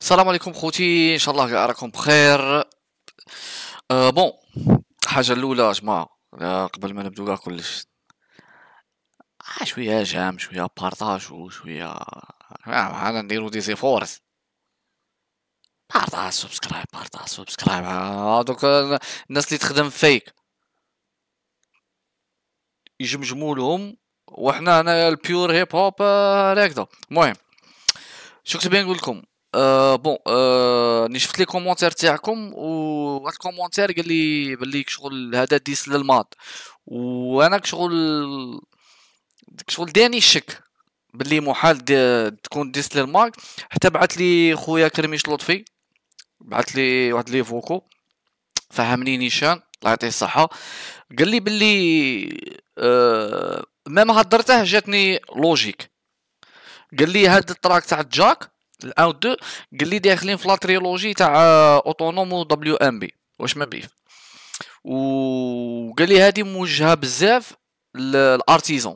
السلام عليكم خوتي ان شاء الله راكم بخير أه بون حاجه الاولى يا جماعه أه، قبل ما نبدو كلش آه شويه جام شويه بارطاج وشويه انا آه، نديرو دي زيفورس بارطاج سبسكرايب بارطاج سبسكرايب آه، دوك الناس اللي تخدم فيك يجمجموا لهم وحنا هنا البيور هيب هوب هكذا المهم شو كنت بنقول لكم بون أه ني شفت لي كومونتير تاعكم واحد الكومونتير قال لي بلي شغل هذا ديس للماط وانا شغل شغل داني الشك بلي محال دي تكون ديس للماط حتى بعث لي خويا كرميش لطفي بعث لي واحد لي فوكو فهمني نيشان الله يعطيه الصحه قال لي بلي أه ما ما هضرته جاتني لوجيك قال لي هاد التراك تاع جاك الان و دو قال لي داخلين في لا تريلوجي تاع اوتونوم و دبليو ام بي واش ما بيف وقال لي هذه موجهه بزاف للارتيزون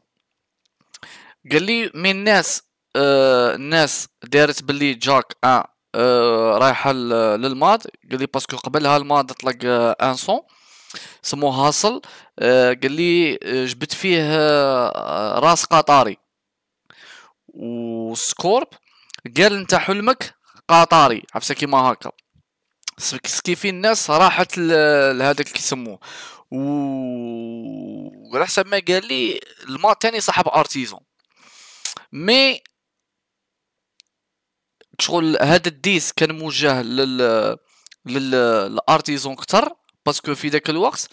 قال لي من الناس آه الناس دارت باللي جاك ان آه،, آه رايحه للماد قال لي باسكو قبلها الماد طلق آه، ان سون سموه هاصل آه، قال لي جبت فيه راس قطاري وسكورب قال انت حلمك قطاري عرفت كيما هكا سكيفي الناس راحت لهذاك كيسموه و على حسب ما قال لي الما تاني صاحب ارتيزون مي شغل هذا الديس كان موجه لل للارتيزون كتر باسكو في ذاك الوقت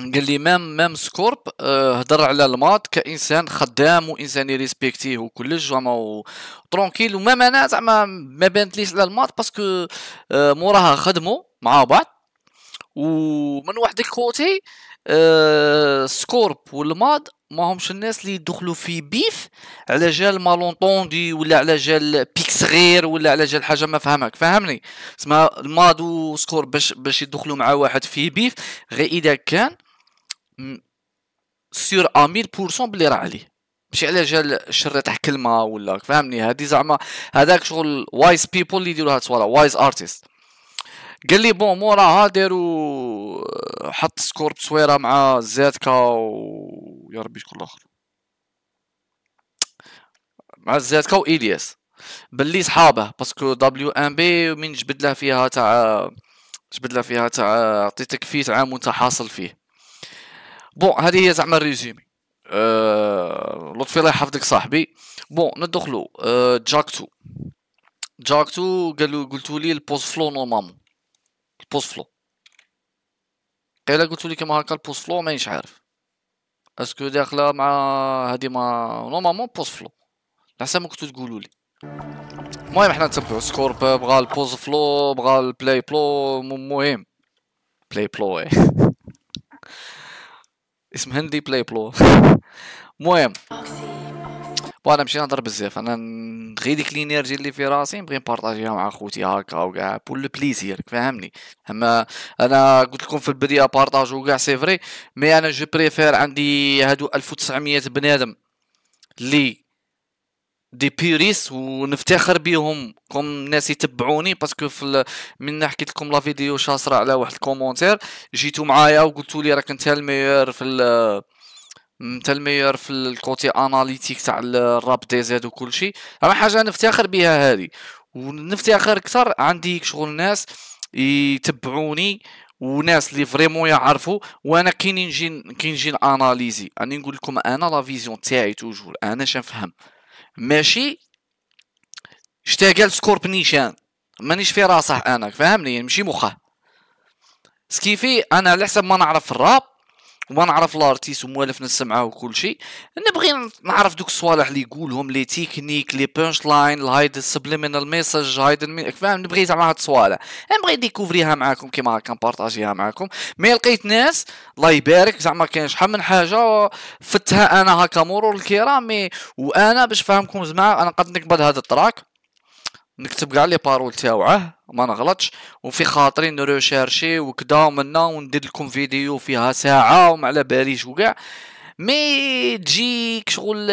قال لي مام مام سكورب آه، هضر على الماط كانسان خدام وانسان يريسبكتيه وكلش زعما ترونكيل وما انا زعما ما بانتليش على الماط باسكو آه، موراها خدموا مع بعض ومن واحد الكوتي آه، سكورب ما همش الناس اللي يدخلوا في بيف على جال مالونطوندي ولا على جال بيك صغير ولا على جال حاجه ما فهمك فهمني سما الماد وسكور باش باش يدخلوا مع واحد في بيف غير اذا كان سور اميل بورسون بلي راه عليه ماشي على جال شري تاع كلمه ولا فهمني هادي زعما هذاك شغل وايز بيبول اللي يديروا هاد الصوره وايز ارتست قال لي بون موراها داروا آه، حط سكور تصويره مع زيتكا ويا ربي شكون الاخر مع و والياس بلي صحابه باسكو دبليو ام بي من جبد فيها تاع جبد فيها تاع عطيتك فيه عام وانت حاصل فيه بون هذه هي زعما الريزومي أه... لطفي الله يحفظك صاحبي بون ندخلو أه... جاك جاكتو جاك 2 لي البوز فلو نورمالمون البوز فلو قيلا قلتو لي كيما هكا البوز فلو مانيش عارف اسكو داخله مع هادي ما نورمالمون بوز فلو على حسب ما كنتو تقولو لي المهم حنا نتبعو سكور بغا البوز فلو بغا البلاي بلو مهم بلاي بلو ايه اسم هندي بلاي بلو المهم وانا مشي نهضر بزاف انا غير ديك لينيرجي اللي في راسي نبغي نبارطاجيها مع خوتي هكا وكاع بول لو بليزير فاهمني اما انا قلت لكم في البدايه بارطاجو كاع سي فري مي انا جو بريفير عندي هادو 1900 بنادم اللي دي بيريس ونفتخر بهم كوم ناس يتبعوني باسكو في من حكيت لكم لا فيديو شاصره على واحد الكومونتير جيتو معايا وقلتوا لي راك انت الميور في ال انت الميور في الكوتي اناليتيك تاع الراب دي زاد شيء راه حاجه نفتخر بها هذه ونفتخر اكثر عندي شغل ناس يتبعوني وناس اللي فريمون يعرفوا وانا كي نجي كي نجي اناليزي راني نقول لكم انا لا فيزيون تاعي توجور انا شنفهم ماشي اشتغل سكورب نيشان مانيش في راسه انا فهمني يعني ماشي مخه سكيفي انا على حسب ما نعرف الراب وما نعرف لارتيس وموالف نسمعه وكل شيء نبغي نعرف دوك الصوالح اللي يقولهم لي تكنيك لي بانش لاين هايد السبليمينال ميساج هايد فاهم نبغي زعما هاد الصوالح نبغي ديكوفريها معاكم كيما هكا نبارطاجيها معاكم مي لقيت ناس الله يبارك زعما كاين شحال من حاجه فتها انا هكا مرور الكرام مي وانا باش فاهمكم زعما انا قد نقبل هذا التراك نكتب كاع لي بارول تاوعه ما نغلطش وفي خاطري نروشيرشي وكدا ومنا وندير لكم فيديو فيها ساعه وما على باليش وكاع مي تجيك شغل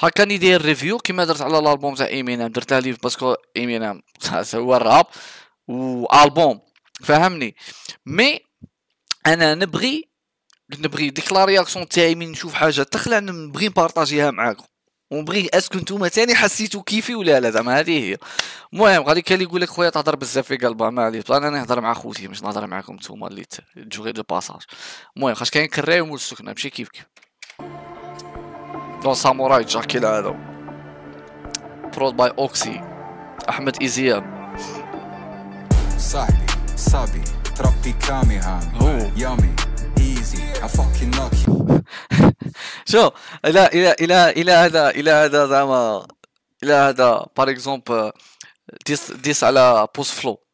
هاكا ندير ريفيو كيما درت على الالبوم تاع ايمينام درتها ليف باسكو ايمينام هو الراب والبوم فهمني مي انا نبغي نبغي ديك لا رياكسيون تاعي من نشوف حاجه تخلع نبغي نبارطاجيها معاكم ومبغي اسكو نتوما ثاني حسيتو كيفي ولا لا زعما هذه هي المهم غادي كان يقول لك خويا تهضر بزاف في قلبها ما عليه انا نهضر مع خوتي مش نهضر معاكم نتوما اللي تجوغي دو باساج المهم خاص كاين كراي ومول السكنه ماشي كيف كيف دون ساموراي جاكي هذا برود باي اوكسي احمد ايزيان صاحبي صابي تربي كامي هامي يامي ايزي I نوكي شوف الى الى الى الى هذا الى هذا زعما الى هذا بار اكزومبل ديس ديس على بوس فلو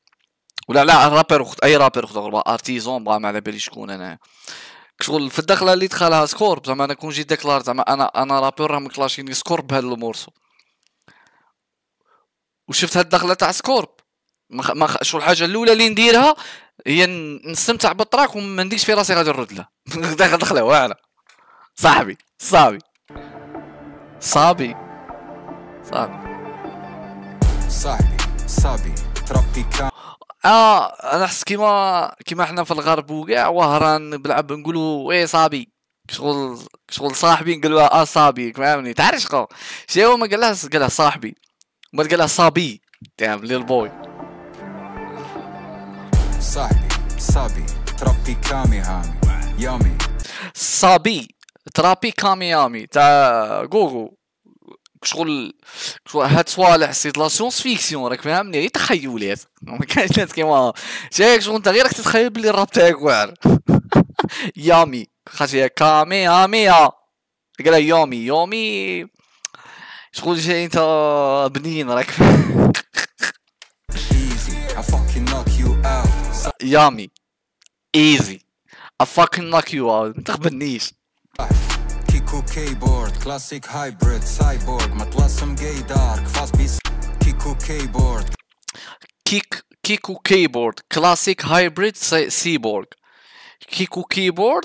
ولا على رابر وخد اي رابر اخر ارتيزون ما على بالي شكون انا شغل في الدخله اللي دخلها سكور زعما انا كون جيت ديكلار زعما انا انا رابر راهم مكلاشيني سكور بهذا المورسو وشفت هاد الدخله تاع سكورب ما ما شو الحاجه الاولى اللي نديرها هي نستمتع بالطراك وما نديش في راسي غادي نرد له دخله واعره صاحبي صاحبي صاحبي صاحبي صاحبي تربي كان اه انا احس كيما كيما حنا في الغرب وكاع وهران بلعب نقولوا ايه صابي شغل شغل صاحبي نقولوا اه صابي فاهمني تعرف شغل شي هو ما قالهاش قالها صاحبي ما قالها صابي تاعهم ليل بوي صاحبي صابي تربي كامي هامي يامي صابي ترابي كاميامي تاع غوغو شغل شغل هاد صوالح سيت لا سيونس فيكسيون راك فاهمني يعني غير تخيلات ما كاينش ناس كيما شايك شغل انت غير راك تتخيل بلي الراب تاعك واعر يامي خاطر كامي امي قال يومي يومي شغل جاي انت بنين راك يامي ايزي افاكين ناك يو اوت ما تخبرنيش كيكو كيبورد كلاسيك هايبريد سايبورغ مطلسم جاي دارك فاست بيس كيكو كيبورد كيك كيكو كيبورد كلاسيك هايبريد سيبورغ كيكو كيبورد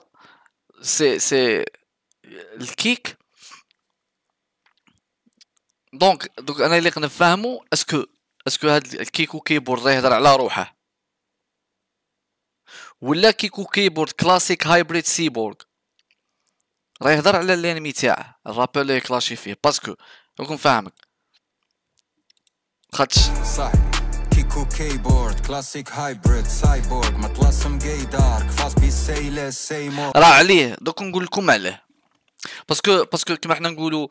سي سي الكيك دونك دوك انا اللي نفهمو اسكو اسكو هاد الكيكو كيبورد يهضر على روحه ولا كيكو كيبورد كلاسيك هايبريد سيبورغ راه يهضر على الانمي تاعه الرابور اللي كلاشي فيه باسكو نكون فاهمك خاطش صح كيكو كيبورد كلاسيك هايبريد سايبورغ مطلسم جاي دارك فاس بي سي سي مور راه عليه دوك نقول لكم عليه باسكو باسكو كيما حنا نقولوا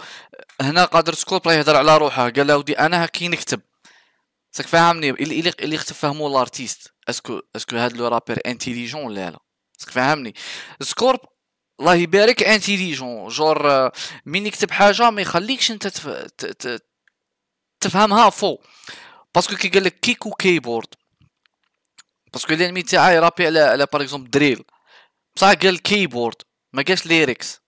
هنا قادر سكوب راه يهضر على روحه قال له ودي انا كي نكتب ساك فاهمني اللي اللي, اللي خت فهمو لارتيست اسكو اسكو هاد لو رابير انتيليجون ولا لا ساك فاهمني سكورب الله يبارك انتيليجون جور آه، من يكتب حاجه ما يخليكش انت تف... ت... ت... تفهمها فو باسكو كي قال لك كيكو كيبورد باسكو الانمي تاعها يرابي على على باغ اكزومبل دريل بصح قال كيبورد ما قالش ليريكس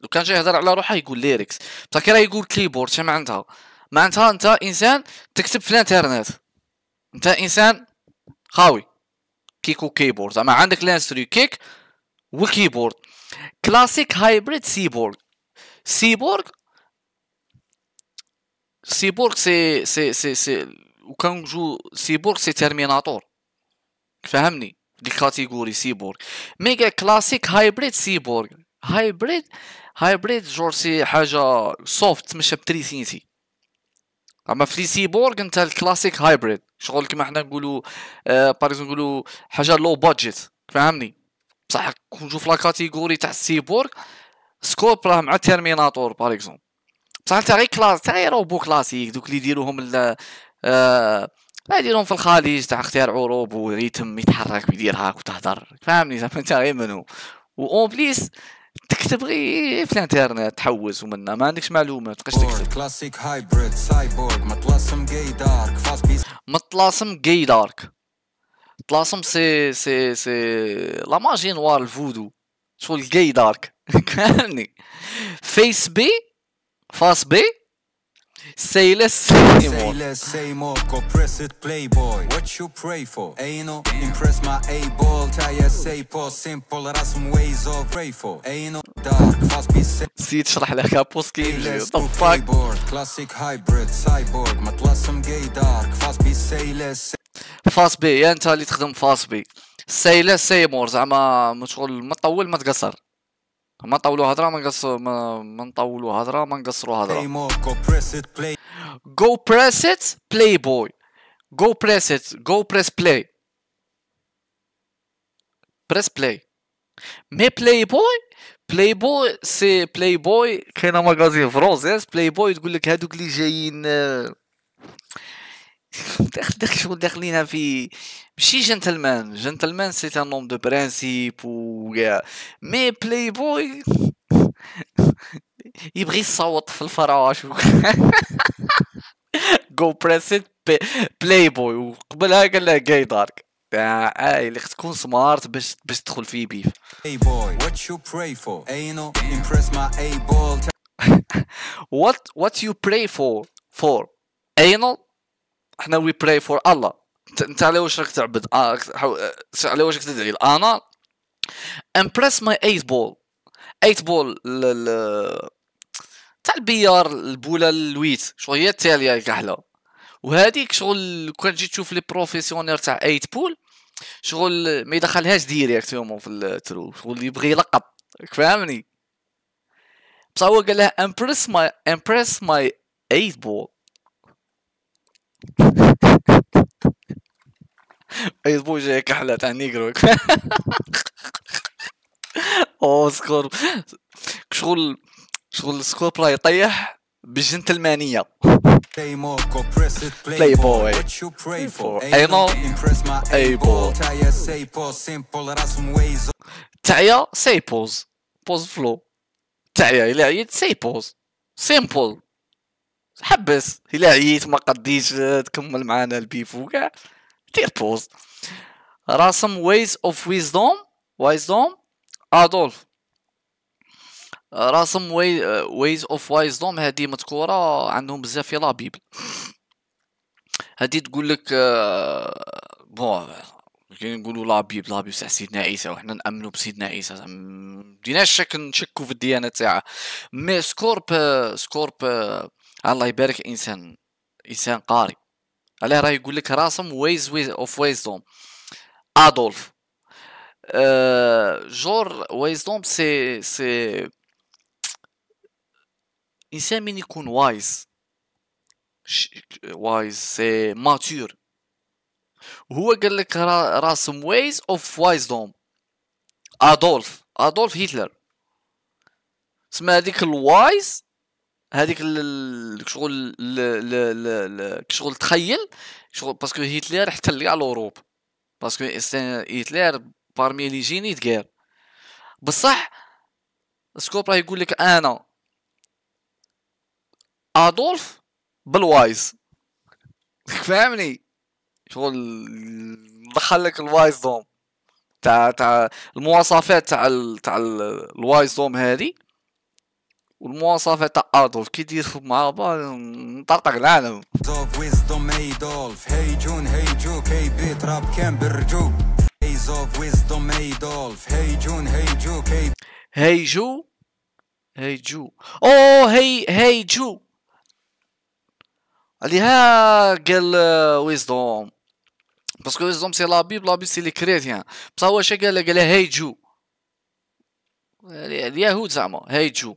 لو كان جاي يهضر على روحه يقول ليريكس بصح كي راه يقول كيبورد شنو معناتها معناتها انت انسان تكتب في الانترنت انت انسان خاوي كيكو كيبورد زعما عندك لانستري كيك والكيبورد كلاسيك هايبريد سيبورغ سيبورغ سيبورغ سي سي سي سي وكان جو سيبورغ سي تيرميناتور فهمني دي كاتيجوري سيبورغ ميجا كلاسيك هايبريد سيبورغ هايبريد هايبريد جور سي حاجه سوفت بتري بتريسينتي اما في سيبورغ انت الكلاسيك هايبريد شغل كما حنا نقولو آه نقولو حاجه لو بادجيت فهمني بصح كون نشوف لا كاتيجوري تاع السيبورغ سكوب راه مع تيرميناتور باغ اكزومبل بصح انت غير كلاس تاع غير روبو كلاسيك دوك اللي يديروهم ال ما آه، يديروهم في الخليج تاع اختيار روبو يتم يتحرك ويدير هاك وتهضر فاهمني زعما انت غير منو واون بليس تكتب غير في الانترنت تحوس ومنا ما عندكش ما تبقاش تكتب كلاسيك هايبريد سايبورغ مطلاسم جاي دارك مطلاسم جاي دارك طلاسم سي سي سي لا ماجي نوار الفودو شغل جاي دارك فهمني فيس بي فاس بي Sayless Seymour. Sayless Seymour, compressed playboy. What you pray for? Anal, impress my A-ball. Tire say simple, rasm ways of ray for. Anal, dark, fast be نسيت شرح لك ابوسكي طب فاك. Classic hybrid, cyborg, matlasm gay dark, fast be sayless. فاس بي يا انت اللي تخدم فاس بي السايله سيمور زعما مشغول ما تطول ما تقصر ما نطولوا هضره ما نقصر ما, نطولوا هضره ما نقصروا هضره جو بريس ات بلاي بوي جو بريس ات جو بريس بلاي بريس بلاي مي بلاي بوي بلاي بوي سي بلاي بوي كاينه ماغازين فروز بلاي بوي تقول لك هادوك اللي جايين داخل شغل داخلين في ماشي جنتلمان جنتلمان سي ان نوم دو برانسيب و مي بلاي بوي يبغي يصوت في الفراش جو بريسيت بلاي بوي وقبلها قال لها جاي دارك اي اللي تكون سمارت باش باش تدخل في بيف اي بوي وات براي فور ما اي بول وات يو براي فور فور anal احنا وي براي فور الله انت على واش راك تعبد آه، آه، على واش راك تدعي الانا امبرس ماي ايت بول ايت بول تاع البيار البوله الويت شغل هي التاليه الكحله وهذيك شغل كون جيت تشوف لي بروفيسيونير تاع ايت بول شغل ما يدخلهاش ديريكتومون في الترو شغل يبغي يلقب فاهمني بصح هو قال لها امبرس ماي امبرس ماي ايت بول اي بو جاي كحلة تاع نيجروك او سكور شغل شغل سكور براي طيح بجنتلمانية play boy what اي نو اي ماي تعيا سي بوز بوز فلو تعيا الى عيط سي بوز سيمبل حبس الا عييت ما قديش آه، تكمل معانا البيفو كاع دير بوز راسم ويز اوف ويزدوم وايزدوم ادولف راسم وي ويز اوف وايزدوم هادي مذكوره عندهم بزاف في لابيب هادي تقول لك آه، بون كي نقولوا لابيب لابيب تاع سيدنا عيسى وحنا نامنوا بسيدنا عيسى ديناش شك نشكوا في الديانه تاعه مي سكورب سكورب الله يبارك انسان انسان قاري علاه راه يقول لك راسم ويز ويز اوف ويزدوم ادولف أه جور ويزدوم سي سي انسان من يكون وايز وايز سي ماتور هو قال لك راسم ويز اوف ويزدوم ادولف ادولف هتلر سما هذيك الوايز هذيك شغل شغل تخيل شغل باسكو هتلر احتل كاع لوروب باسكو هتلر بارمي لي جيني تقال بصح سكوب راه يقول لك انا ادولف بالوايز فاهمني شغل دخل لك الوايز دوم تاع تاع المواصفات تاع تاع الوايز دوم هذه والمواصفة تاع ادولف كي دير مع بعض نطرطق العالم زوف ويزدوم هي جون هي كان ويزدوم هي جون هي هي جو هي جو اوه هي هي جو عليها قال ويزدوم باسكو ويزدوم سي لابيب لابيب سي لي كريتيان بصح هو اش قال قال هي جو اليهود زعما هي جو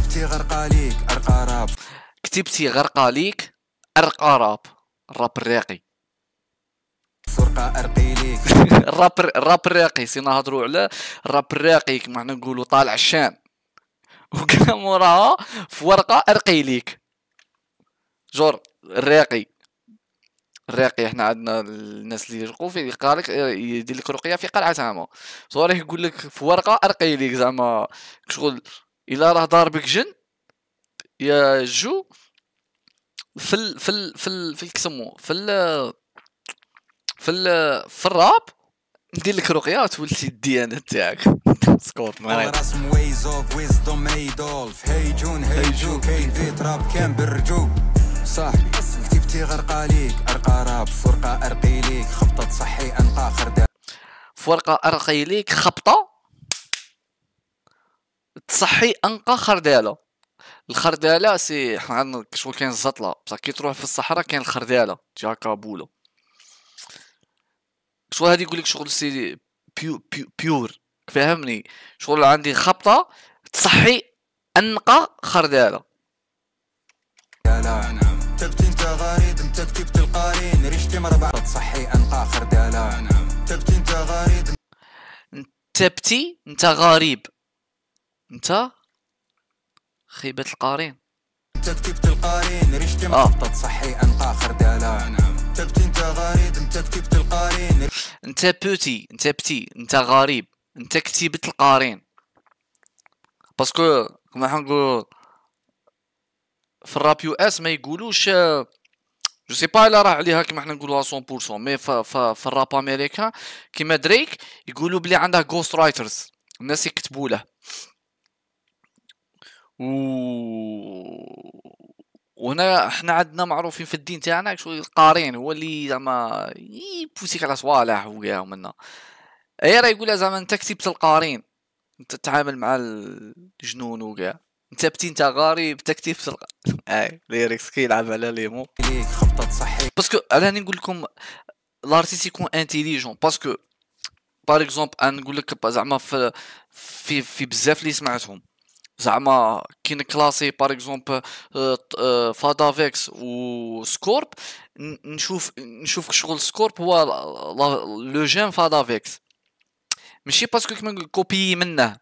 كتبتي غرقى ليك ارقى راب كتبتي غرقى ليك ارقى راب الراب الراقي فرقة ارقي ليك الراب الراب الراقي سينا هضروا على الراب الراقي كما حنا نقولوا طالع الشان وكان موراها في ورقة ارقي ليك جور الراقي الراقي حنا عندنا الناس اللي يرقوا في قالك يدير لك رقيه في قلعه زعما صوري يقول لك في ورقه ارقي ليك زعما شغل الا راه ضاربك جن يا جو في ال في ال في ال في الكسمو في ال في ال في الراب ندير لك رقيه وتولي الديانه تاعك سكور معايا رسم ويز اوف ويزدوم ايدولف هيجون هيجو كيدي تراب كان بالرجو صاحبي كتبتي غرقى ليك ارقى راب فرقه ارقي ليك خبطه صحي انقى خرده فرقه ارقي ليك خبطه تصحي انقى خرداله الخرداله سي حنا عندنا شغل كاين الزطله بصح كي تروح في الصحراء كاين الخرداله هكا بولو شغل هادي يقول لك شغل سي بيو بيو بيور فهمني شغل عندي خبطه تصحي انقى خرداله نعم. تبتي انت غريب انت كتبت ريشتي مربع تصحي انقى خرداله تبتي انت غريب تبتي انت غريب انت خيبه القارين تكتبت القارين ريشتي آه. مخطط صحي انقى اخر نعم تبتي انت غريب انت كتبت القارين انت بوتي انت بتي انت غريب انت كتيبة القارين باسكو كما حنقول في الراب يو اس ما يقولوش جو سي با الا راه عليها كيما حنا نقولوها 100% مي ف ف في الراب امريكا كيما دريك يقولوا بلي عندها غوست رايترز الناس يكتبوا له و وهنا حنا عندنا معروفين في الدين تاعنا شوي القارين هو اللي زعما يبوسيك على صوالح وياه منا اي راه يقول زعما انت كتبت القارين انت تتعامل مع الجنون وكاع انت بتي انت غريب تكتيف في الق... اي ليريكس كيلعب على ليمو خبطه صحي باسكو انا راني نقول لكم لارتيست يكون انتيليجون باسكو باغ اكزومبل انا نقول لك زعما في في, في بزاف اللي سمعتهم زعما كي نكلاسي باغ اكزومبل فادافيكس سكورب نشوف نشوف شغل سكورب هو لو جيم فادافيكس ماشي باسكو كيما نقول كوبي منه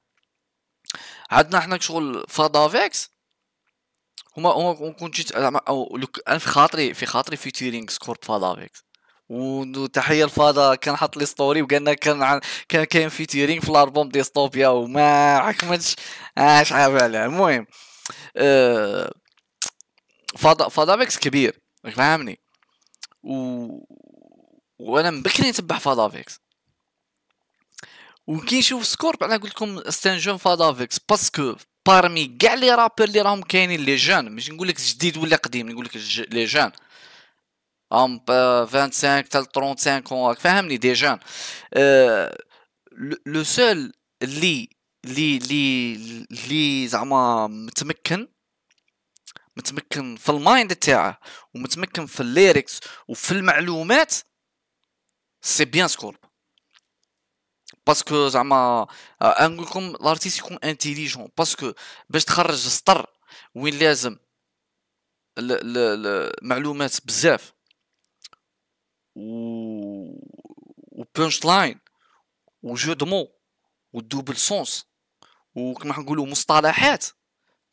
عندنا حنا شغل فادافيكس هما هما كون جيت انا في خاطري في خاطري فيتيرينغ سكورب فادافيكس وتحيه لفادا كان حط لي ستوري وقالنا كان عن... كان كاين في تيرينغ في الالبوم ديستوبيا وما حكمتش اش آه، عارف عليها المهم أه... فضاء فيكس كبير كبير فاهمني و... وانا من بكري نتبع فضاء فيكس وكي نشوف سكور بعدا قلت لكم جون فضاء فيكس باسكو بارمي كاع لي رابر اللي راهم كاينين لي جون مش نقول لك جديد ولا قديم نقول لك لي جون ام 25 حتى 35 فهمني دي جون أه لو سول لي لي لي لي زعما متمكن متمكن في المايند تاعه ومتمكن في الليركس وفي المعلومات سي بيان سكورب باسكو زعما نقول لكم لارتيست يكون انتيليجون باسكو باش تخرج سطر وين لازم المعلومات بزاف و... و جو دو مو دوبل سونس كما نقولوا مصطلحات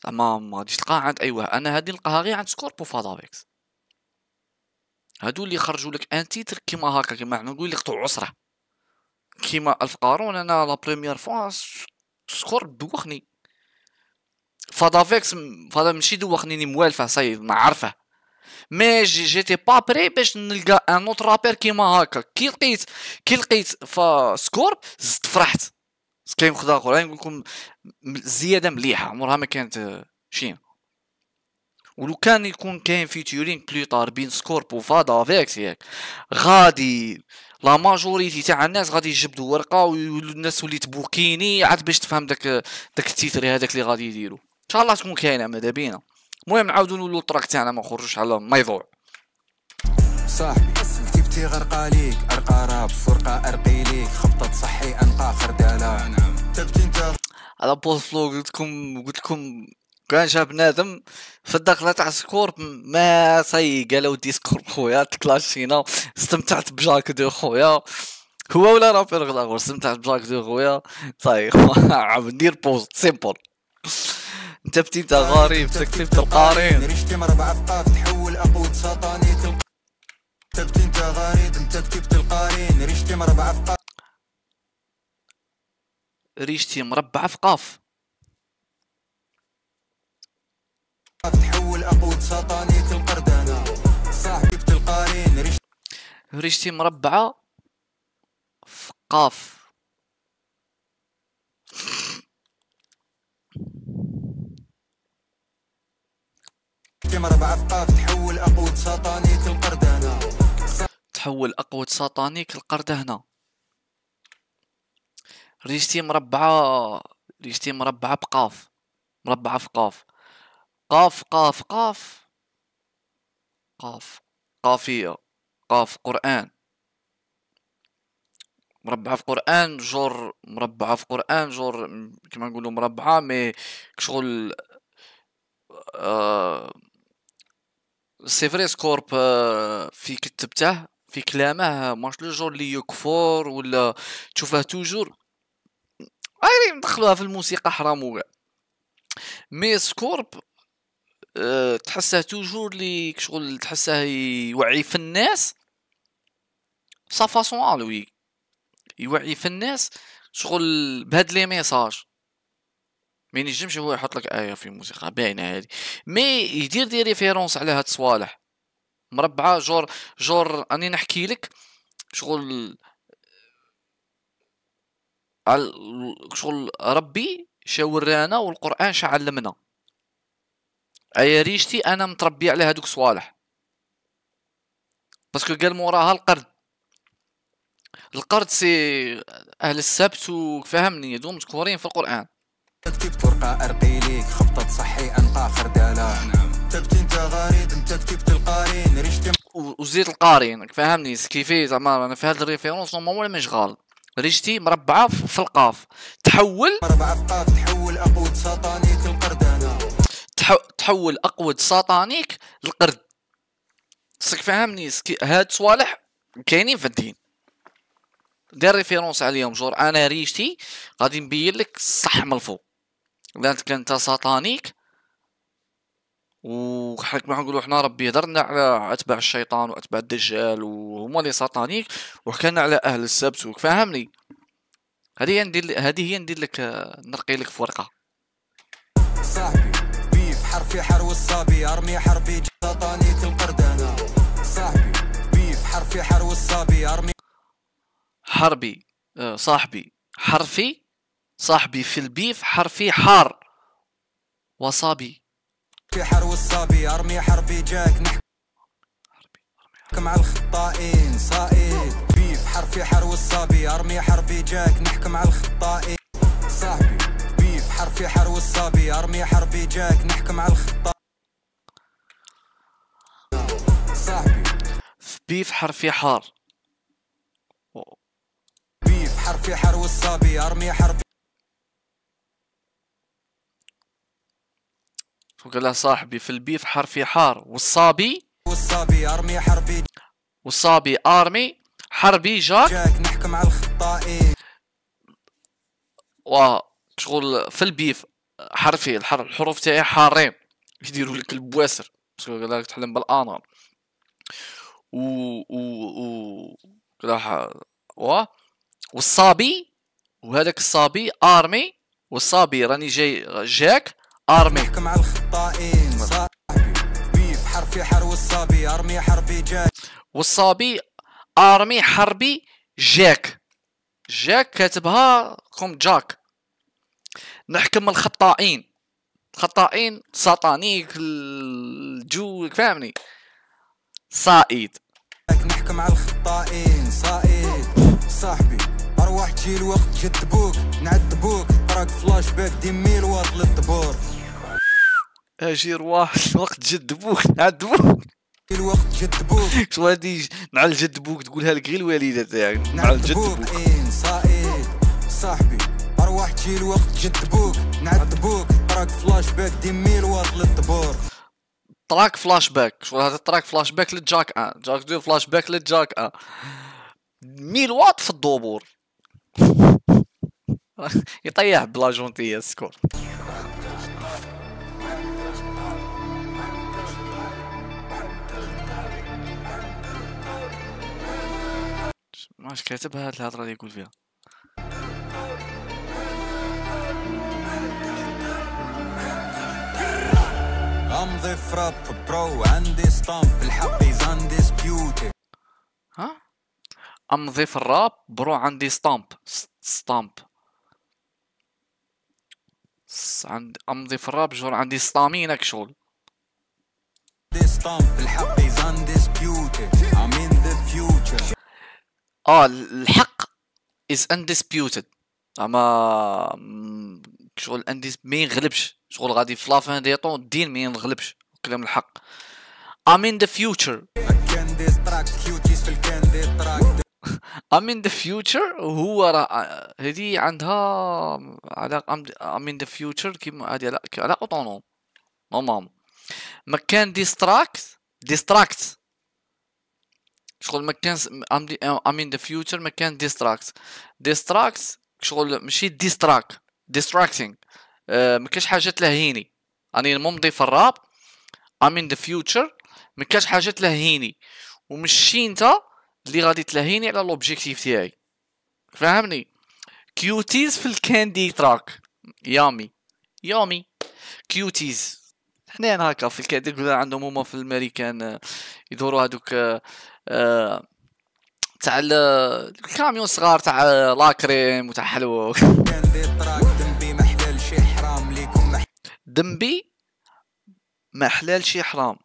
زعما ما غاديش تلقاها عند اي أيوة، واحد انا هادي نلقاها غير عند سكورب فادافيكس هادو اللي خرجوا لك ان تيتر كيما هكا كيما حنا نقول لك قطعوا عصره كيما الف قارون انا لا بروميير فوا سكورب دوخني فادافيكس فادا ماشي دوخني ني موالفه صايب ما عارفه مي جي جيتي با بري باش نلقى ان اوت رابير كيما هكا كي لقيت كي لقيت سكورب زدت فرحت كاين وحده اخرى نقول لكم الزياده مليحه عمرها ما كانت شي ولو كان يكون كاين فيتورين طار بين سكورب وفادا فيكس ياك غادي لا ماجوريتي تاع الناس غادي يجبدوا ورقه والناس ولي تبوكيني عاد باش تفهم داك داك التيتري هذاك اللي غادي يديروا ان شاء الله تكون كاينه ماذا بينا المهم نعاودو نولو التراك تاعنا ما نخرجوش على الموضوع صاحبي كتبتي غرقا ليك ارقى راب فرقه ارقي ليك خبطه صحي انقى خرداله تبكي انت على بوست فلو قلت لكم قلت لكم كان جا بنادم في الداخله تاع سكورب ما صاي قالو ديسكور خويا تكلاشينا استمتعت بجاك دو خويا هو ولا رابير غلاغور استمتعت بجاك دو خويا صاي طيب، عم ندير بوست سيمبل انت بتبدا غريب تكتيب القارين ريشتي مربع في قاف تحول اب وتساطاني تلقى كتبت انت غريب انت كتبت القارين ريشتي مربع في قاف ريشتي مربع في قاف تحول اب وتساطاني القردانة صاحبي بتلقارين ريشتي مربعة في قاف كيما ربع افقاف تحول اقوى سطانيك القردانة تحول اقوى سطانيك القردانة ريشتي مربعة ريشتي مربعة بقاف مربعة في قاف قاف قاف قاف قاف قافية قاف قرآن مربعة في قرآن جور مربعة في قرآن جور كما نقولوا مربعة مي كشغل آه سي فري سكورب في كتبته في كلامه ماش لو جور لي يكفور ولا تشوفه توجور غير مدخلوها في الموسيقى حرام وكاع مي سكورب آه، تحسه توجور لي شغل تحسه يوعي في الناس سا فاسون الوي يوعي في الناس شغل بهاد لي ميساج ما ينجمش هو يحط لك ايه في موسيقى باينه هذه مي يدير دي ريفيرونس على هاد الصوالح مربعه جور جور راني نحكي لك شغل على شغل ربي شاورانا والقران شعلمنا اي ريشتي انا متربي على هادوك صوالح باسكو قال موراها القرد القرد سي اهل السبت وفهمني دوم مذكورين في القران تكتب ترقى ارقي ليك خبطه تصحي انقى خرداله نعم. تبتي انت غريب انت كيف القارين ريشتي وزيت القارين فهمني فاهمني زعما انا في هاد الريفيرونس نورمالمون مش غلط ريشتي مربعه في القاف تحول مربعه في القاف تحول اقود سطانيك القردانه تحول اقود سطانيك القرد سك فهمني سكي هاد صوالح كاينين في الدين دير ريفيرونس عليهم جور انا ريشتي غادي نبين لك الصح من الفوق قالت لك انت ساطانيك وحق ما نقولوا احنا ربي هدرنا على اتباع الشيطان واتباع الدجال وهما اللي ساطانيك وحكينا على اهل السبت وفهمني هذه هي ندير هذه هي ندير لك نرقي لك في ورقه صاحبي بيف حرفي حرو الصابي ارمي حربي ساطاني القردانه صاحبي بيف حرفي حرو الصابي ارمي حربي آه، صاحبي حرفي صاحبي في البيف حرفي حار وصابي في حر وصابي ارمي حربي جاك نحكم على الخطائين صائد بيف حرفي حر وصابي ارمي حربي جاك نحكم على الخطائين صاحبي بيف حرفي حر وصابي ارمي حربي جاك نحكم على الخطائين صاحبي بيف حرفي حار بيف حرفي حر وصابي ارمي حربي وقال له صاحبي في البيف حرفي حار والصابي والصابي ارمي حربي والصابي ارمي حربي جاك جاك نحكم على الخطائي و شغل في البيف حرفي الحروف تاعي حارين يديروا لك البواسر باسكو قال لك تحلم بالانار و و و راح و والصابي وهذاك الصابي ارمي والصابي راني جاي جاك ارمي مع الخطائين صاحبي بيف حرفي حر والصابي ارمي حربي جاك والصابي ارمي حربي جاك جاك كاتبها كوم جاك نحكم الخطائين خطائين ساتانيك الجو فاهمني صائد نحكم على الخطائين صائد صاحبي ارواح تجي الوقت جد بوك نعد بوك فلاش باك ديميل واطل الطبور اجي رواه الوقت جد بوك عاد بوك الوقت جد بوك شو هادي نعال جد بوك تقولها لك غير الوالده تاعك نعل جد بوك اين صائد صاحبي ارواح تجي الوقت جد بوك نعد بوك تراك فلاش باك ديمي الوقت للطبور تراك فلاش باك شو هذا تراك فلاش باك للجاك ان جاك دو فلاش باك للجاك ان ميل واط في الدبور يطيح بلا جونتيه سكور ماش كاتبها هاد الهضره اللي يقول فيها امضي فراب برو عندي ستامب الحق از اندسبيوتد ها امضي في الراب برو عندي ستامب ستامب عند امضي في الراب جور عندي ستامينا كشغل ستامب الحق از اندسبيوتد ام ان ذا فيوتشر اه الحق از انديسبيوتد اما شغل انديس ما ينغلبش شغل غادي في لافان دي طون الدين ما ينغلبش كلام الحق I'm in the future I'm in the future هو راه هذه عندها علاقة I'm in the future كيما هذه علاقة اوتونوم نورمالمون ما كان ديستراكت ديستراكت شغل ما كان ام ان ذا فيوتشر ما كان ديستراكت ديستراكت شغل ماشي ديستراك آه، ديستراكتينغ ما كاش حاجه تلهيني راني ممضي في الراب ام ذا فيوتشر ما كاش حاجه تلهيني ومشي انت اللي غادي تلهيني على لوبجيكتيف تاعي فهمني كيوتيز في الكاندي تراك يامي يامي كيوتيز اثنين هكا في الكادر عندهم هما في الامريكان آه، يدوروا هذوك آه، آه، تاع الكاميون صغار تاع لاكريم وتاع حلو دمبي ما حلال شي حرام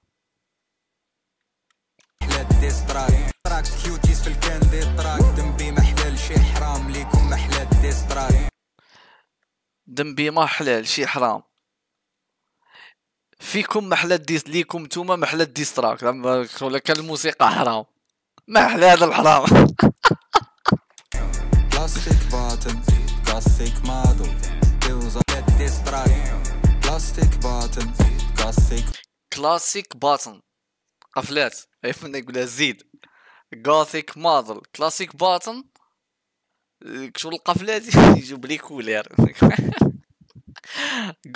دمبي ما حلال شي حرام فيكم محلى ديس ليكم نتوما محلى ديستراك ولا كان الموسيقى حرام ما محلى هذا الحرام بلاستيك باتن بلاستيك مادو بلاستيك باتن كلاسيك كلاسيك باتن قفلات فهمنا يقولها زيد غوثيك مادل كلاسيك باتن شو القفلات يجيب لي كولير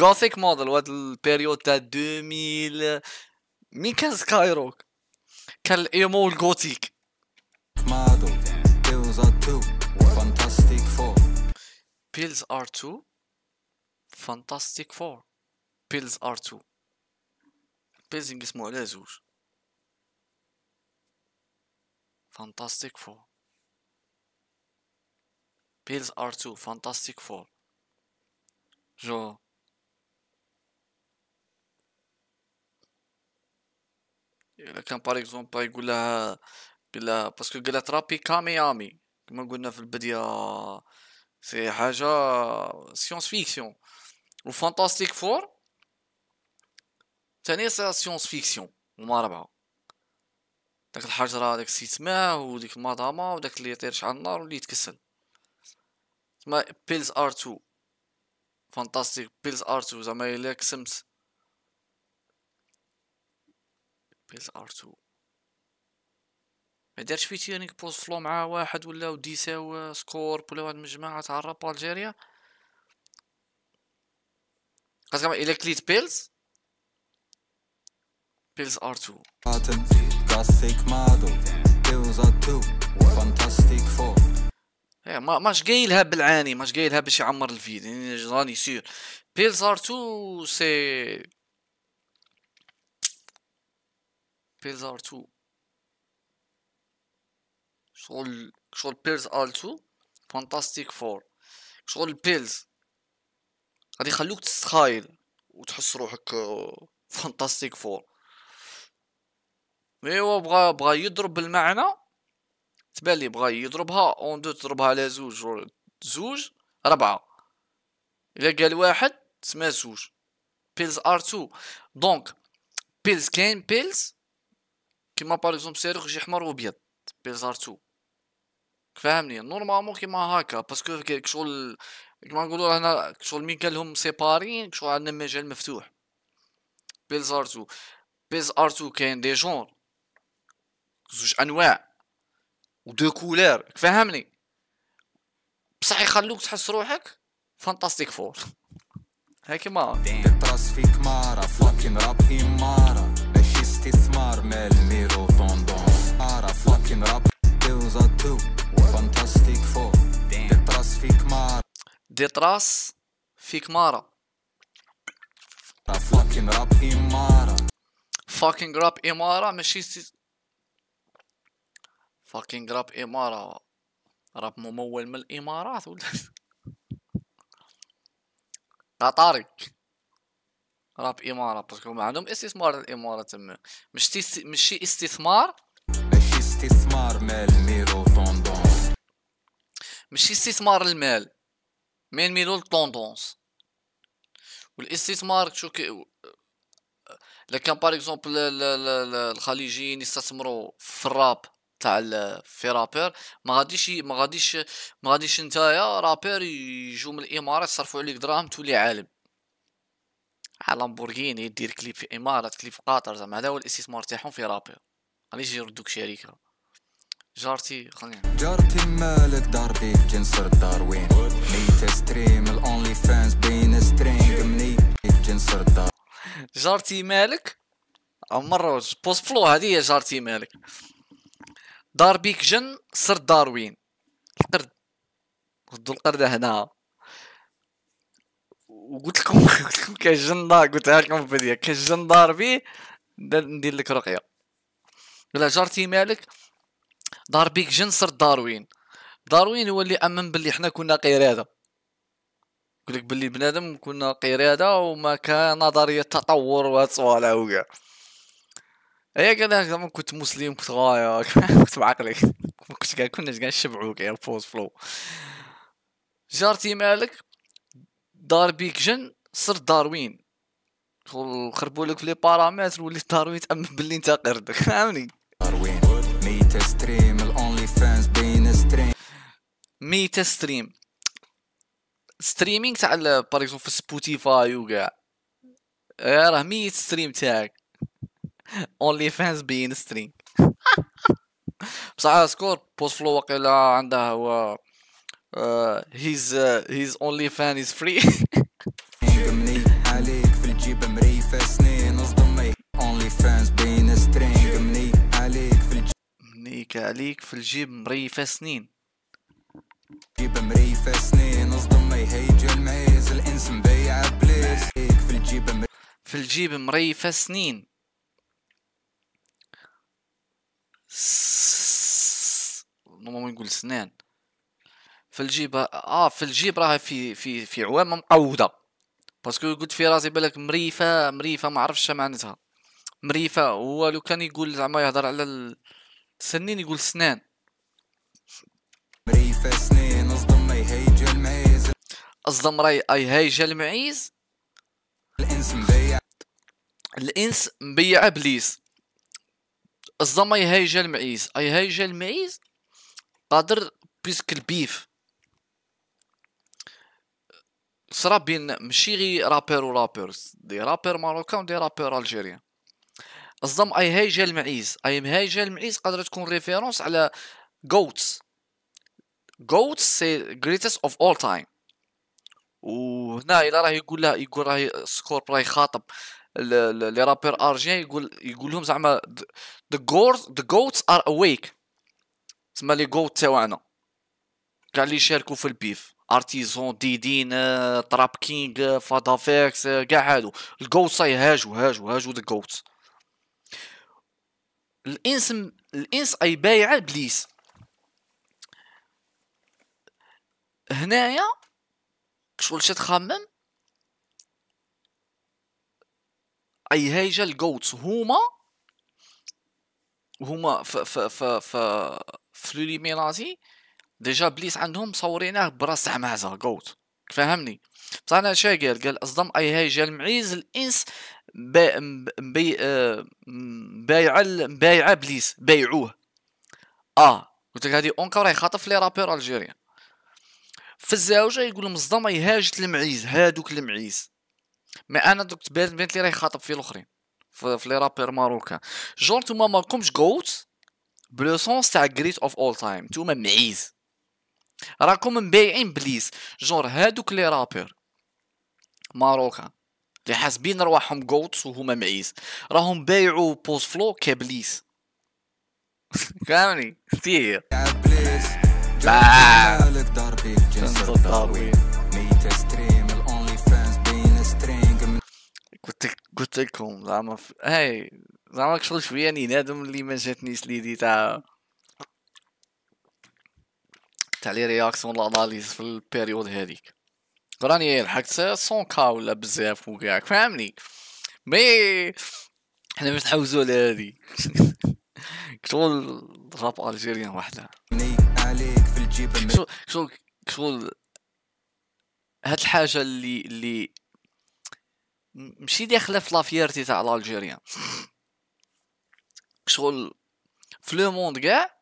غوثيك موديل واد البيريود تاع 2000 مين كان سكايروك كان الايمو والغوتيك بيلز ار 2 فانتاستيك فور بيلز ار 2 بيلز ينقسمو على زوج فانتاستيك فور بيلز ار 2 فانتاستيك فور genre الا كان بار اكزومبل يقول لها قال باسكو قال لها ترابي كامي امي كما قلنا في البداية سي حاجة سيونس فيكسيون و فانتاستيك فور تاني سي سيونس فيكسيون هما ربعة داك الحجرة داك السيد تماه وديك و داك اللي يطيرش على النار و واللي يتكسل تما بيلز ار تو فانتاستيك بيلز ار2 زعما الا قسمت بيلز ار2 ما دارش في تيانيك بوز فلو مع واحد ولا وديساو سكورب ولا واحد من جماعه تاع الراب الجيريا قصدك الا كليت بيلز بيلز ار2 كلاسيك مادو بيلز ار2 فانتاستيك 4 إيه، ما ماش قايلها بالعاني ماش قايلها باش يعمر الفيد يعني راني سير بيلزار 2 سي بيلزار 2 شغل شغل بيلز ال 2 فانتاستيك 4 شغل بيلز غادي يخلوك تستخايل وتحس روحك آه، فانتاستيك 4 مي هو بغا بغا يضرب بالمعنى تبان لي بغا يضربها اون دو تضربها على زوج زوج ربعة الا قال واحد تسمى زوج بيلز ار تو دونك بيلز كاين بيلز كيما باغ اكزومبل صاروخ يجي و ابيض بيلز ار تو فاهمني نورمالمون كيما هاكا باسكو شغل كيما نقولو هنا شغل مين قال لهم سيبارين شغل عندنا مجال مفتوح بيلز ار تو بيلز ار تو كاين دي جونر زوج انواع ودو كولير فهمني بصح يخلوك تحس روحك فانتاستيك فور هاك ما تراس فيك مارا فاكين راب امارا ماشي استثمار مال ميرو طوندون ارا فاكين راب دوزا تو فانتاستيك فور تراس فيك مارا دي تراس فيك مارا فاكين راب امارة فاكين راب امارة ماشي فاكينغ راب امارة راب ممول من الامارات ولا قطري راب امارة باسكو ما عندهم استثمار الامارة تما مش تيس... ماشي استثمار مش استثمار مال ميلو طوندونس مش استثمار المال مين ميلو طوندونس والاستثمار شو كي لكان باغ اكزومبل الخليجيين يستثمروا في الراب تاع في رابير ما غاديش ما غاديش ما غاديش نتايا رابير يجو من الامارات يصرفوا عليك دراهم تولي عالم على لامبورغيني دير كليب في امارات كليب في قطر زعما هذا هو الاستثمار تاعهم في رابير غاديش يردوك شركه جارتي خلينا جارتي مالك دار بيك جنصر الدار وين ميت ستريم الاونلي فانز بين سترينغ مني جنصر الدار جارتي مالك عمر بوست فلو هذه هي جارتي مالك دار بيك جن صرت داروين القرد ردوا القردة هنا وقلت لكم قلت لكم كاين جن دار قلتها لكم في ديك كاين جن دار بي ندير لك رقية ولا جارتي مالك دار بيك جن صرت داروين داروين هو اللي امن باللي حنا كنا قرادة يقولك باللي بنادم كنا قرادة وما كان نظرية تطور وهاد الصوالح وكاع اي قال زعما كنت مسلم كنت غاية كنت بعقلك كنت كاع كنا كاع نشبعوك يا بوز فلو جارتي مالك دار بيك جن صرت داروين خربوا لك في لي بارامتر وليت داروين تامن باللي انت قردك فهمني داروين ميتا ستريم الاونلي فانز بين ستريم ميتا ستريم ستريمينغ تاع باغ اكزومبل في سبوتيفاي وكاع راه ميت ستريم تاعك اونلي فانز بين سترينغ بصح سكور بوست فلو واقيلا عندها هو هيز هيز اونلي فان از فري عليك في الجيب مريفة سنين اصدمي اونلي فانز بين سترينغ عليك في الجيب منيك عليك في الجيب مريفة سنين جيب مريفة سنين اصدمي هيج المعيز الانس مبيع بليس في الجيب في الجيب مريفة سنين نورمالمون نقول سنان في الجيب اه في الجيب راها في في في عوام مقوده باسكو قلت في راسي بالك مريفه مريفه ما عرفتش معناتها مريفه هو لو كان يقول زعما يهضر على السنين يقول سنان مريفه سنين اصدم ما يهيج المعيز اصدم راي اي هيج المعيز الانس مبيع الانس مبيع ابليس الزما يهيج المعيز اي هيج المعيز قادر بيسك البيف صرا بين ماشي غير رابر و رابر دي رابر ماروكان دي رابر الجيريان الضم اي هايجا المعيز اي هايجا المعيز قادرة تكون ريفيرونس على جوتس جوتس سي جريتست اوف اول تايم وهنا الا راه يقول لها يقول راه سكور راه يخاطب لي رابر ارجين يقول يقول لهم زعما ذا جوتس ذا جوتس ار awake تسمى لي جو تاعنا كاع اللي شاركوا في البيف ارتيزون ديدين تراب كينغ فادافيكس كاع هادو الجوت صاي هاجو هاجو هاجو ذا جوت الانس الانس اي بايع ابليس هنايا شغل شي تخمم اي هيجا الجوتس هما هما ف ف ف ف فلولي ميلاتي ديجا بليس عندهم صوريناه براس تاع معزة غوت فهمني بصح انا شاي قال قال اصدم اي هاي جا المعيز الانس آه، بايع بايع بايع بليس بايعوه اه قلت لك اونكا راهي يخاطف لي رابور الجيريان في الزاوجه يقول لهم اي هاجت المعيز هادوك المعيز ما انا دوك تبان بنت لي راهي خاطب في الاخرين في لي رابير ماروكان جون نتوما مالكمش جوت بلو سونس تاع جريت اوف اول تايم نتوما معيز راكم مبايعين بليس جور هادوك لي رابر ماروكا اللي حاسبين رواحهم جوتس وهما معيز راهم بايعوا بوز فلو كبليس فاهمني كثير مالك جنس ميت ستريم الاونلي فانز بين سترينج قلت لكم زعما هاي زعما كشغل شويه يعني نادم اللي ما جاتنيش ليدي تاع تاع لي رياكسيون اناليز في البيريود هذيك راني لحقت 100 كا ولا بزاف وكاع فاهمني مي حنا باش نحوزو على هادي كشغل راب الجيريان وحده عليك في الجيب شغل شغل هاد الحاجه اللي اللي ماشي داخله في لافيرتي تاع الالجيريان شغل في لو موند كاع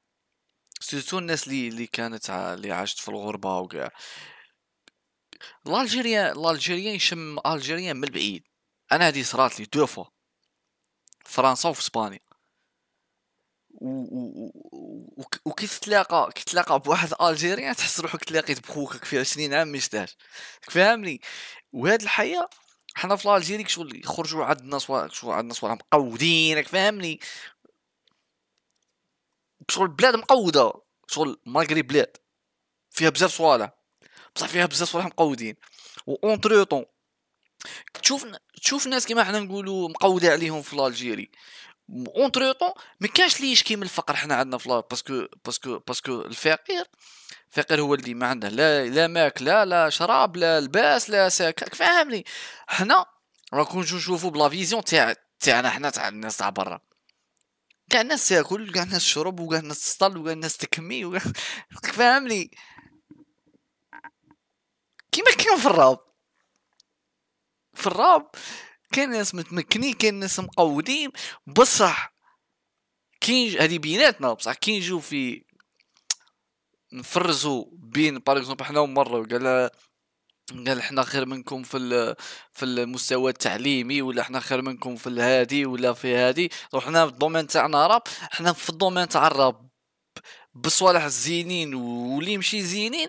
سيرتو الناس اللي اللي كانت اللي عاشت في الغربه وكاع الالجيريان الالجيريان يشم الجيريان من البعيد انا هذه صرات لي دو فوا فرنسا وفي اسبانيا وكي تتلاقى كي تتلاقى بواحد الجيريان تحس روحك تلاقيت بخوك في 20 عام ما شتاهش فهمني وهاد الحياه حنا في الجيري شغل يخرجوا عندنا صوالح شغل عندنا صوالح مقودين راك فاهمني شغل بلاد مقوده شغل مالغري بلاد فيها بزاف صوالح بصح فيها بزاف صوالح مقودين اونترو طون تشوف تشوف ناس كيما حنا نقولوا مقوده عليهم في الجيري اونترو طون ما كانش ليش يشكي الفقر حنا عندنا في باسكو باسكو باسكو الفقير الفقير هو اللي ما عنده لا لا ماكله لا شراب لا لباس لا ساكن فاهمني حنا راكون نشوفوا بلا فيزيون تاع تاعنا حنا تاع الناس تاع برا كاع الناس تاكل كاع الناس تشرب وكاع الناس تسطل وكاع الناس تكمي وكاع فاهمني كيما كاين في الراب في الراب كاين ناس متمكنين كاين ناس مقودين بصح كاين هذه بيناتنا بصح كي نجيو في نفرزو بين باغ اكزومبل حنا ومرة قال قال حنا خير منكم في في المستوى التعليمي ولا حنا خير منكم في الهادي ولا في هادي رحنا في الدومين تاعنا راب حنا في الدومين تاع الراب بصوالح زينين واللي مشي زينين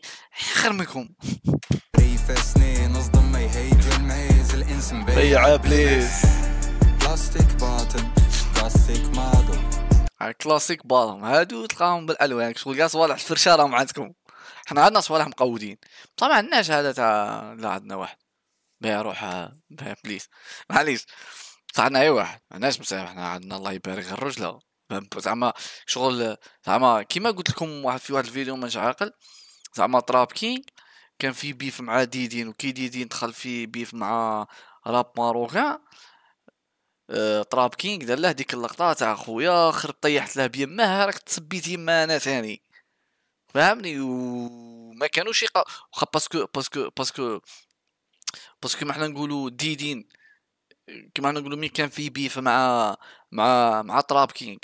خير منكم بيع بليز بلاستيك باتن بلاستيك مادو كلاسيك بالهم هادو تلقاهم بالالوان شغل كاع صوالح الفرشه راهم عندكم حنا عندنا صوالح مقودين بصح ما عندناش هذا تاع لا عندنا واحد بها روح بها بليس معليش بصح عندنا اي واحد ما عندناش مثلا حنا عندنا الله يبارك غير الرجله زعما شغل زعما كيما قلت لكم واحد في واحد الفيديو مانيش عاقل زعما تراب كينغ كان في بيف مع ديدين وكي ديدين دخل في بيف مع راب ماروكان أه تراب كينغ دار له ديك اللقطه تاع خويا خرب طيحت له بيماه راك تسبيت يما انا ثاني فاهمني وما كانوش يقا واخا باسكو باسكو باسكو باسكو ما حنا نقولوا ديدين كما نقولوا مين كان في بيف مع مع مع تراب كينغ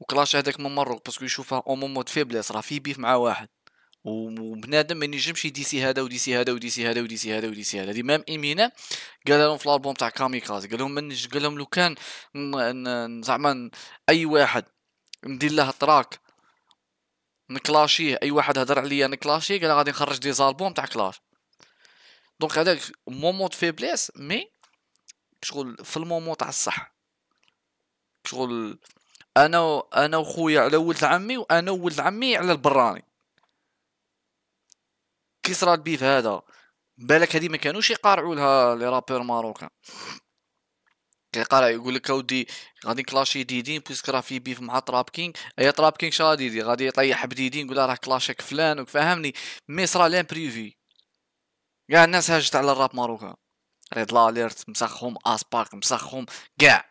وكلاش هذاك من مروك باسكو يشوفها او مومون فيبليس راه في بيف مع واحد وبنادم ما ينجمش يديسي هذا وديسي هذا وديسي هذا وديسي هذا وديسي هذا دي مام امينا قال لهم في الالبوم تاع كاميكاز قال لهم منج قال لهم لو كان زعما اي واحد ندير له تراك نكلاشيه اي واحد هضر عليا نكلاشيه قال غادي نخرج دي زالبوم تاع كلاش دونك هذاك مومون فيبليس مي شغل في المومون تاع الصح شغل انا و... انا وخويا على ولد عمي وانا ولد عمي على البراني كي صرا البيف هذا بالك هذه ما كانوش يقارعوا لها لي رابور ماروكان قرا يقول لك اودي غادي نكلاشي ديدين بويسك راه في بيف مع تراب كينغ اي تراب كينغ شغا ديدي غادي يطيح بديدين يقول راه كلاشك فلان فاهمني مي صرا لان بريفي كاع الناس هاجت على الراب ماروكا ريد لاليرت مسخهم اسباك مسخهم كاع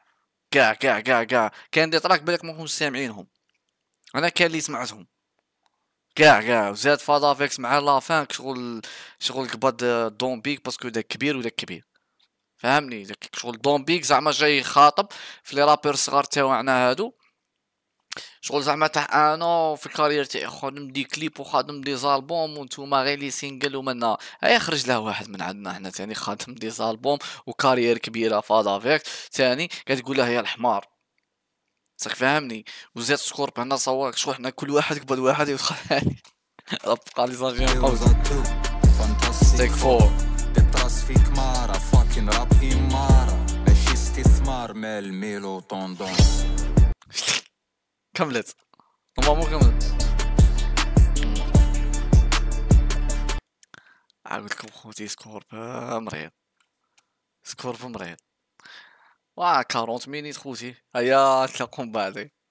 كاع كاع كاع كاع كان دي تراك بالك ماكم سامعينهم انا كان اللي سمعتهم كاع كاع وزاد فاضافيكس مع لافان شغل شغل قبض دومبيك باسكو داك كبير وداك كبير فهمني شغل دون بيك زعما جاي يخاطب في لي رابر صغار تاعنا هادو شغل زعما تاع انا في الكارير تاعي خدم دي كليب وخدم دي زالبوم وانتوما غير لي سينجل ومنا هيا خرج له واحد من عندنا حنا تاني خادم دي زالبوم وكارير كبيره فاضا فيك تاني كتقول له يا الحمار صح فهمني وزاد سكور بهنا صور شو حنا كل واحد قبل واحد يدخل عليه ربقى لي صغير فانتاستيك فور فيك ما لكن راب إمارة ماشي استثمار مال ميلو طوندون كملت مو كملت عاود لكم خوتي سكور مريض سكور مريض واه 40 مينيت خوتي هيا تلاقوم بعدي